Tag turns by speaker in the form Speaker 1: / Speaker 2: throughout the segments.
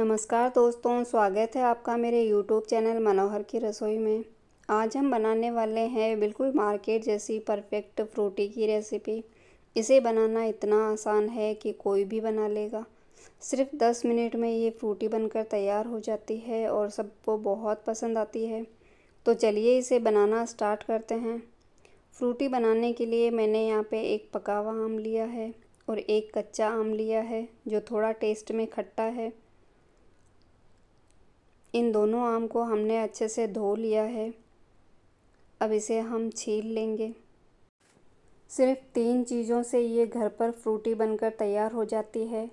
Speaker 1: नमस्कार दोस्तों स्वागत है आपका मेरे यूट्यूब चैनल मनोहर की रसोई में आज हम बनाने वाले हैं बिल्कुल मार्केट जैसी परफेक्ट फ्रूटी की रेसिपी इसे बनाना इतना आसान है कि कोई भी बना लेगा सिर्फ दस मिनट में ये फ्रूटी बनकर तैयार हो जाती है और सबको बहुत पसंद आती है तो चलिए इसे बनाना स्टार्ट करते हैं फ्रूटी बनाने के लिए मैंने यहाँ पर एक पका हुआ आम लिया है और एक कच्चा आम लिया है जो थोड़ा टेस्ट में खट्टा है इन दोनों आम को हमने अच्छे से धो लिया है अब इसे हम छील लेंगे सिर्फ तीन चीज़ों से ये घर पर फ्रूटी बनकर तैयार हो जाती है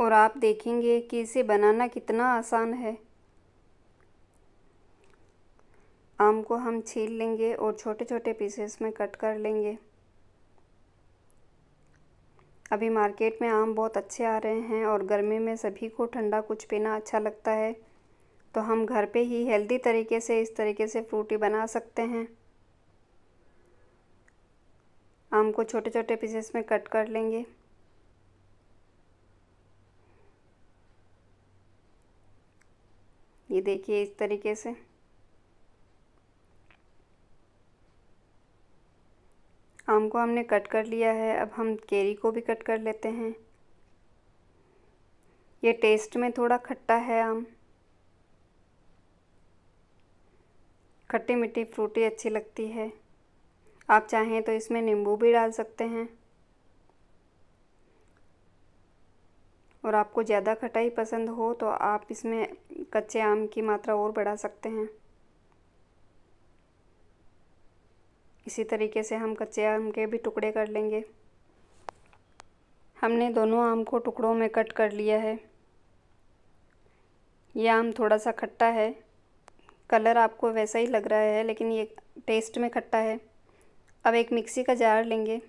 Speaker 1: और आप देखेंगे कि इसे बनाना कितना आसान है आम को हम छील लेंगे और छोटे छोटे पीसेस में कट कर लेंगे अभी मार्केट में आम बहुत अच्छे आ रहे हैं और गर्मी में सभी को ठंडा कुछ पीना अच्छा लगता है तो हम घर पे ही हेल्दी तरीके से इस तरीके से फ्रूटी बना सकते हैं आम को छोटे छोटे पीसेस में कट कर लेंगे ये देखिए इस तरीके से आम को हमने कट कर लिया है अब हम केरी को भी कट कर लेते हैं ये टेस्ट में थोड़ा खट्टा है आम खट्टी मिट्टी फ्रूटी अच्छी लगती है आप चाहें तो इसमें नींबू भी डाल सकते हैं और आपको ज़्यादा खटाई पसंद हो तो आप इसमें कच्चे आम की मात्रा और बढ़ा सकते हैं इसी तरीके से हम कच्चे आम के भी टुकड़े कर लेंगे हमने दोनों आम को टुकड़ों में कट कर लिया है ये आम थोड़ा सा खट्टा है कलर आपको वैसा ही लग रहा है लेकिन ये टेस्ट में खट्टा है अब एक मिक्सी का जार लेंगे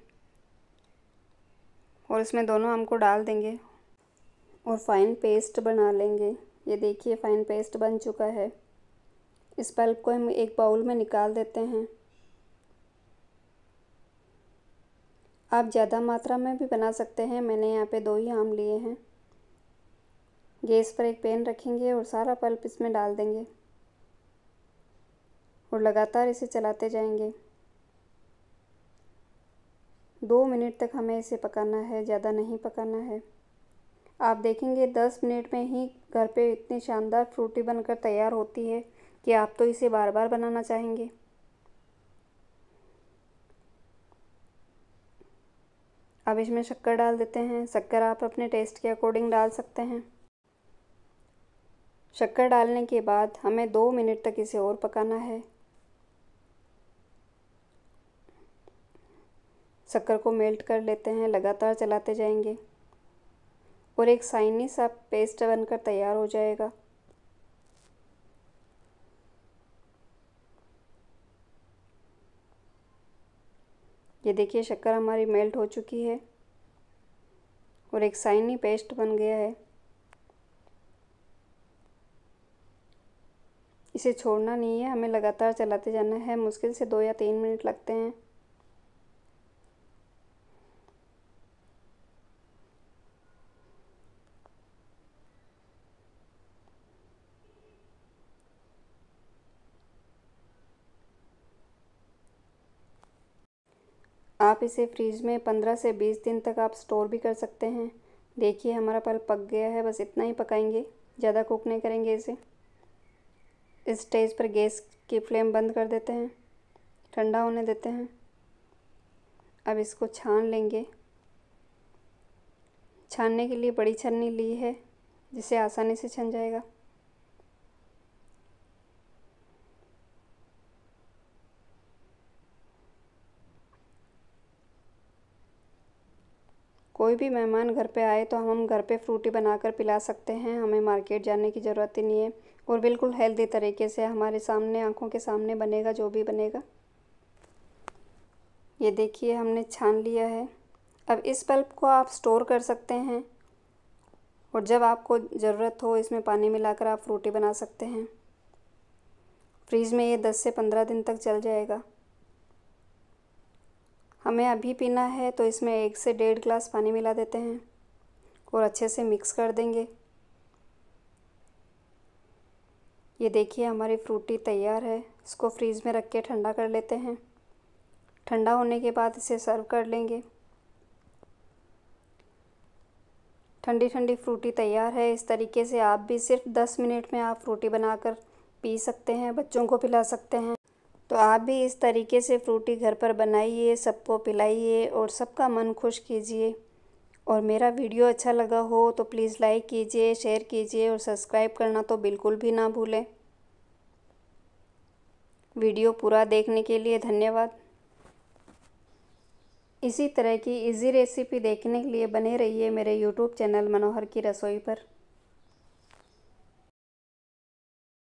Speaker 1: और इसमें दोनों आम को डाल देंगे और फाइन पेस्ट बना लेंगे ये देखिए फाइन पेस्ट बन चुका है इस पल्प को हम एक बाउल में निकाल देते हैं आप ज़्यादा मात्रा में भी बना सकते हैं मैंने यहाँ पे दो ही आम लिए हैं गैस पर एक पैन रखेंगे और सारा पल्प इसमें डाल देंगे और लगातार इसे चलाते जाएंगे दो मिनट तक हमें इसे पकाना है ज़्यादा नहीं पकाना है आप देखेंगे दस मिनट में ही घर पे इतनी शानदार फ्रूटी बनकर तैयार होती है कि आप तो इसे बार बार बनाना चाहेंगे अब इसमें शक्कर डाल देते हैं शक्कर आप अपने टेस्ट के अकॉर्डिंग डाल सकते हैं शक्कर डालने के बाद हमें दो मिनट तक इसे और पकाना है शक्कर को मेल्ट कर लेते हैं लगातार चलाते जाएंगे और एक साइनी सा पेस्ट बनकर तैयार हो जाएगा ये देखिए शक्कर हमारी मेल्ट हो चुकी है और एक साइनी पेस्ट बन गया है इसे छोड़ना नहीं है हमें लगातार चलाते जाना है मुश्किल से दो या तीन मिनट लगते हैं आप इसे फ्रीज में पंद्रह से बीस दिन तक आप स्टोर भी कर सकते हैं देखिए हमारा पल पक गया है बस इतना ही पकाएंगे ज़्यादा कुक नहीं करेंगे इसे इस स्टेज पर गैस की फ्लेम बंद कर देते हैं ठंडा होने देते हैं अब इसको छान लेंगे छानने के लिए बड़ी छन्नी ली है जिसे आसानी से छन जाएगा कोई भी मेहमान घर पे आए तो हम घर पे फ्रूटी बनाकर पिला सकते हैं हमें मार्केट जाने की ज़रूरत ही नहीं है और बिल्कुल हेल्दी तरीके से हमारे सामने आंखों के सामने बनेगा जो भी बनेगा ये देखिए हमने छान लिया है अब इस पल्प को आप स्टोर कर सकते हैं और जब आपको ज़रूरत हो इसमें पानी मिलाकर आप फ्रूटी बना सकते हैं फ्रीज में ये दस से पंद्रह दिन तक चल जाएगा हमें अभी पीना है तो इसमें एक से डेढ़ ग्लास पानी मिला देते हैं और अच्छे से मिक्स कर देंगे ये देखिए हमारी फ्रूटी तैयार है इसको फ्रीज़ में रख के ठंडा कर लेते हैं ठंडा होने के बाद इसे सर्व कर लेंगे ठंडी ठंडी फ्रूटी तैयार है इस तरीके से आप भी सिर्फ दस मिनट में आप फ्रूटी बनाकर पी सकते हैं बच्चों को पिला सकते हैं तो आप भी इस तरीके से फ्रूटी घर पर बनाइए सबको पिलाइए और सबका मन खुश कीजिए और मेरा वीडियो अच्छा लगा हो तो प्लीज़ लाइक कीजिए शेयर कीजिए और सब्सक्राइब करना तो बिल्कुल भी ना भूलें वीडियो पूरा देखने के लिए धन्यवाद इसी तरह की इजी रेसिपी देखने के लिए बने रहिए मेरे यूट्यूब चैनल मनोहर की रसोई पर